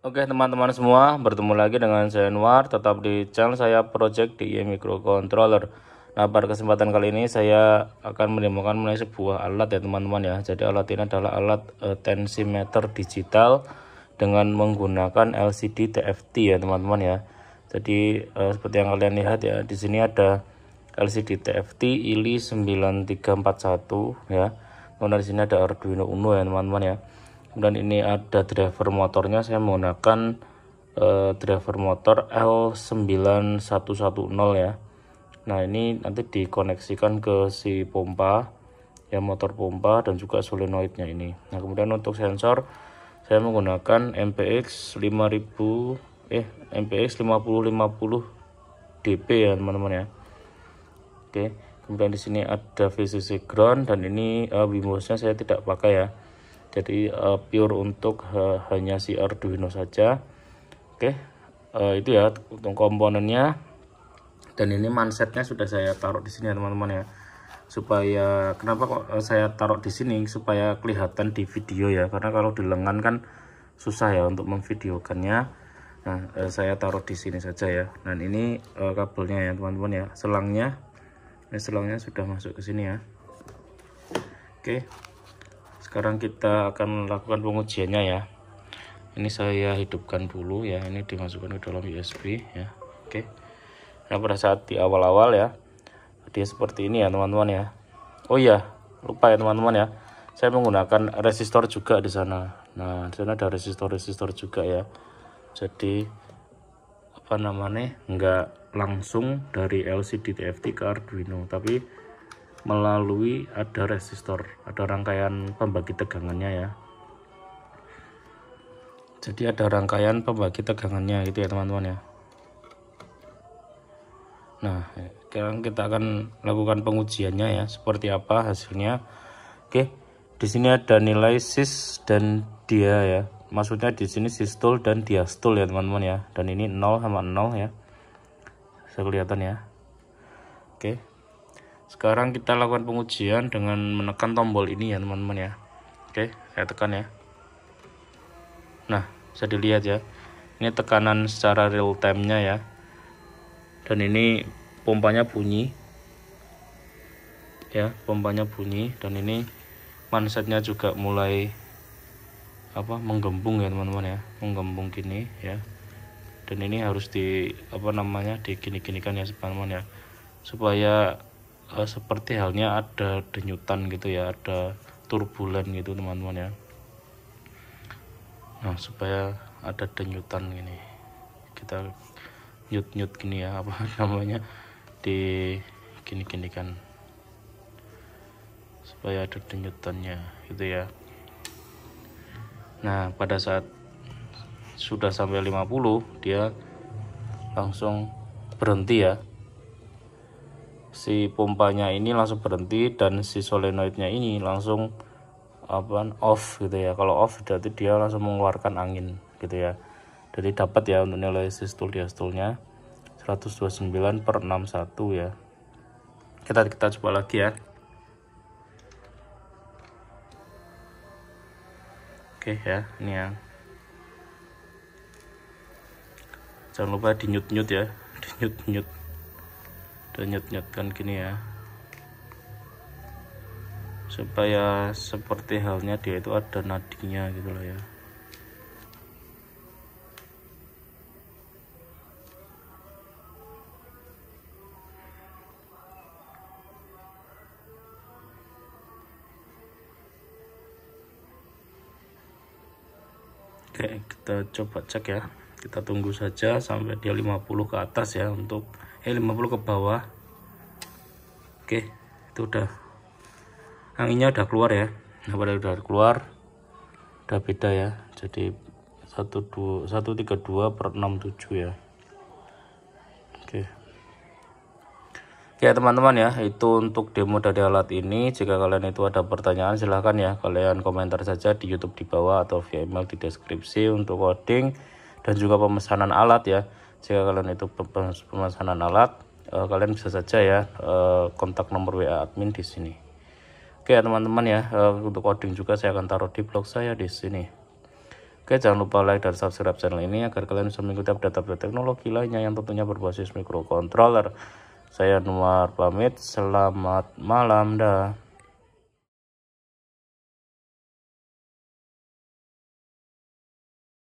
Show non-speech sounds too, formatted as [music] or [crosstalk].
Oke teman-teman semua, bertemu lagi dengan saya Anwar, tetap di channel saya Project DI Microcontroller. Nah pada kesempatan kali ini saya akan menemukan mengenai sebuah alat ya teman-teman ya. Jadi alat ini adalah alat uh, tensimeter digital dengan menggunakan LCD TFT ya teman-teman ya. Jadi uh, seperti yang kalian lihat ya, di sini ada LCD TFT ILI 9341 ya. Kemudian di sini ada Arduino Uno ya teman-teman ya kemudian ini ada driver motornya saya menggunakan eh, driver motor L9110 ya nah ini nanti dikoneksikan ke si pompa ya motor pompa dan juga solenoidnya ini nah kemudian untuk sensor saya menggunakan MPX 5000 eh MPX 5050 DP ya teman-teman ya oke kemudian di sini ada VCC ground dan ini uh, eh, saya tidak pakai ya jadi uh, pure untuk uh, hanya si Arduino saja oke okay. uh, eh, itu ya untuk komponennya dan ini mansetnya sudah saya taruh di sini ya teman-teman ya supaya kenapa kok saya taruh di sini supaya kelihatan di video ya karena kalau di lengan kan susah ya untuk memvideokannya nah uh, saya taruh di sini saja ya dan ini uh, kabelnya ya teman-teman ya selangnya ini selangnya sudah masuk ke sini ya oke sekarang kita akan melakukan pengujiannya ya ini saya hidupkan dulu ya ini dimasukkan ke dalam USB ya oke nah pada saat di awal-awal ya dia seperti ini ya teman-teman ya oh iya lupa ya teman-teman ya saya menggunakan resistor juga di sana nah di sana ada resistor-resistor juga ya jadi apa namanya nggak langsung dari LCD TFT ke Arduino tapi melalui ada resistor, ada rangkaian pembagi tegangannya ya. Jadi ada rangkaian pembagi tegangannya gitu ya teman-teman ya. Nah, sekarang kita akan lakukan pengujiannya ya, seperti apa hasilnya. Oke, di sini ada nilai sis dan dia ya. Maksudnya di sini sistol dan diastol ya teman-teman ya. Dan ini 0 sama 0 ya. saya kelihatan ya. Oke sekarang kita lakukan pengujian dengan menekan tombol ini ya teman-teman ya oke saya tekan ya nah bisa dilihat ya ini tekanan secara real time nya ya dan ini pompanya bunyi ya pompanya bunyi dan ini mansetnya juga mulai apa menggembung ya teman-teman ya menggembung gini ya dan ini harus di apa namanya digini-ginikan ya teman-teman ya supaya uh, seperti halnya ada denyutan gitu ya ada turbulen gitu teman-teman ya nah supaya ada denyutan gini kita nyut nyut gini ya apa [laughs] namanya di gini gini kan supaya ada denyutannya gitu ya nah pada saat sudah sampai 50 dia langsung berhenti ya si pompanya ini langsung berhenti dan si solenoidnya ini langsung apa off gitu ya kalau off berarti dia langsung mengeluarkan angin gitu ya jadi dapat ya untuk nilai sistol diastolnya 129 per 61 ya kita kita coba lagi ya oke ya ini ya jangan lupa di nyut nyut ya di nyut nyut kita nyet-nyetkan gini ya supaya seperti halnya dia itu ada nadinya gitu loh ya Oke, kita coba cek ya. Kita tunggu saja sampai dia 50 ke atas ya untuk eh 50 ke bawah oke itu udah anginnya udah keluar ya nah pada udah keluar udah beda ya jadi 12 132 per 67 ya oke Ya teman-teman ya itu untuk demo dari alat ini jika kalian itu ada pertanyaan silahkan ya kalian komentar saja di YouTube di bawah atau via email di deskripsi untuk coding dan juga pemesanan alat ya jika kalian itu pemesanan alat uh, kalian bisa saja ya uh, kontak nomor WA admin di sini oke ya, teman-teman ya uh, untuk coding juga saya akan taruh di blog saya di sini oke jangan lupa like dan subscribe channel ini agar kalian bisa mengikuti update-update teknologi lainnya yang tentunya berbasis microcontroller saya Nuar pamit selamat malam dah